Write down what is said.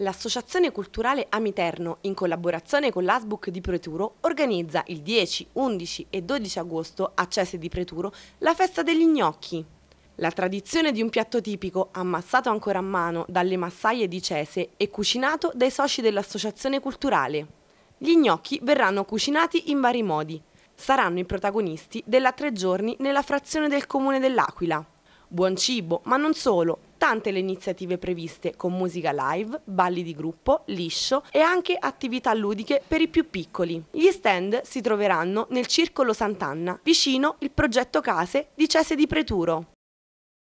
L'Associazione Culturale Amiterno, in collaborazione con l'ASBUC di Preturo, organizza il 10, 11 e 12 agosto a Cese di Preturo la Festa degli Gnocchi. La tradizione di un piatto tipico, ammassato ancora a mano dalle massaie di Cese e cucinato dai soci dell'Associazione Culturale. Gli gnocchi verranno cucinati in vari modi. Saranno i protagonisti della tre giorni nella frazione del comune dell'Aquila. Buon cibo, ma non solo, Tante le iniziative previste con musica live, balli di gruppo, liscio e anche attività ludiche per i più piccoli. Gli stand si troveranno nel Circolo Sant'Anna, vicino il progetto Case di Cese di Preturo.